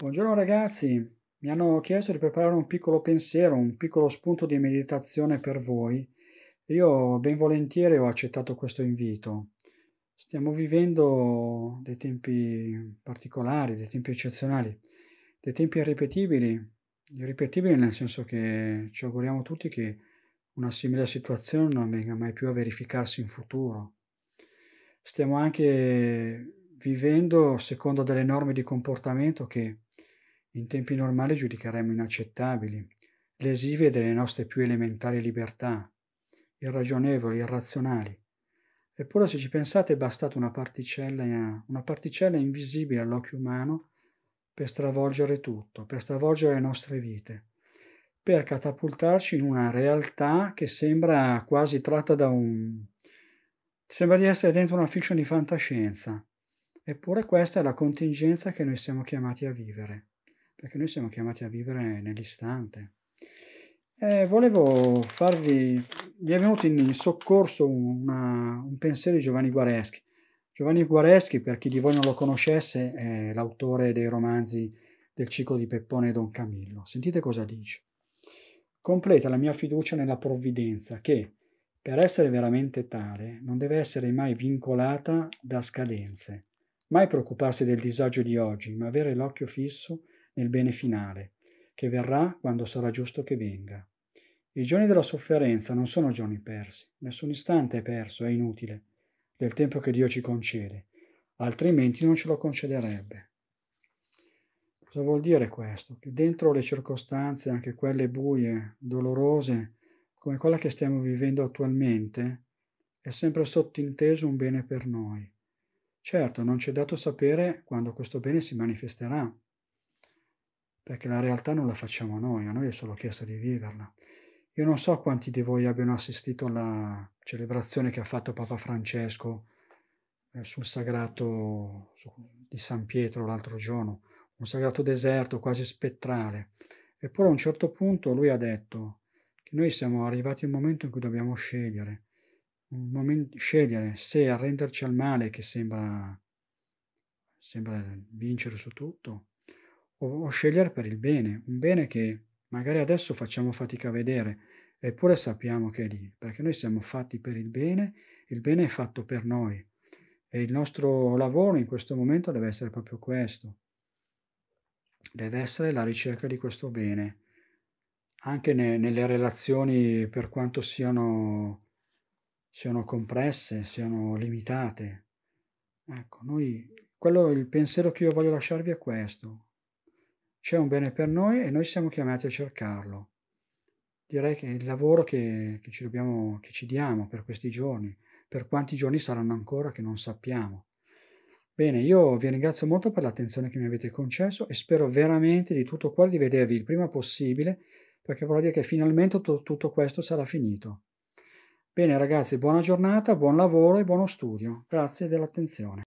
Buongiorno ragazzi, mi hanno chiesto di preparare un piccolo pensiero, un piccolo spunto di meditazione per voi. Io ben volentieri ho accettato questo invito. Stiamo vivendo dei tempi particolari, dei tempi eccezionali, dei tempi irripetibili. Irripetibili nel senso che ci auguriamo tutti che una simile situazione non venga mai più a verificarsi in futuro. Stiamo anche vivendo secondo delle norme di comportamento che in tempi normali giudicheremmo inaccettabili, lesive delle nostre più elementari libertà, irragionevoli, irrazionali. Eppure se ci pensate è bastata una particella, una particella invisibile all'occhio umano per stravolgere tutto, per stravolgere le nostre vite, per catapultarci in una realtà che sembra quasi tratta da un... sembra di essere dentro una fiction di fantascienza. Eppure questa è la contingenza che noi siamo chiamati a vivere perché noi siamo chiamati a vivere nell'istante. Eh, volevo farvi, mi è venuto in soccorso una, un pensiero di Giovanni Guareschi. Giovanni Guareschi, per chi di voi non lo conoscesse, è l'autore dei romanzi del ciclo di Peppone e Don Camillo. Sentite cosa dice. Completa la mia fiducia nella provvidenza che, per essere veramente tale, non deve essere mai vincolata da scadenze, mai preoccuparsi del disagio di oggi, ma avere l'occhio fisso nel bene finale, che verrà quando sarà giusto che venga. I giorni della sofferenza non sono giorni persi, nessun istante è perso, è inutile, del tempo che Dio ci concede, altrimenti non ce lo concederebbe. Cosa vuol dire questo? Che dentro le circostanze, anche quelle buie, dolorose, come quella che stiamo vivendo attualmente, è sempre sottinteso un bene per noi. Certo, non ci è dato sapere quando questo bene si manifesterà, perché la realtà non la facciamo noi, a noi è solo chiesto di viverla. Io non so quanti di voi abbiano assistito alla celebrazione che ha fatto Papa Francesco eh, sul sagrato su, di San Pietro l'altro giorno, un sagrato deserto quasi spettrale. Eppure a un certo punto lui ha detto che noi siamo arrivati al momento in cui dobbiamo scegliere, momento, scegliere se arrenderci al male che sembra, sembra vincere su tutto, o, o scegliere per il bene, un bene che magari adesso facciamo fatica a vedere, eppure sappiamo che è lì, perché noi siamo fatti per il bene, il bene è fatto per noi e il nostro lavoro in questo momento deve essere proprio questo, deve essere la ricerca di questo bene, anche ne, nelle relazioni per quanto siano, siano compresse, siano limitate. Ecco, noi, quello, il pensiero che io voglio lasciarvi è questo, c'è un bene per noi e noi siamo chiamati a cercarlo. Direi che il lavoro che, che, ci, dobbiamo, che ci diamo per questi giorni, per quanti giorni saranno ancora che non sappiamo. Bene, io vi ringrazio molto per l'attenzione che mi avete concesso e spero veramente di tutto cuore di vedervi il prima possibile, perché vorrà dire che finalmente tutto questo sarà finito. Bene ragazzi, buona giornata, buon lavoro e buono studio. Grazie dell'attenzione.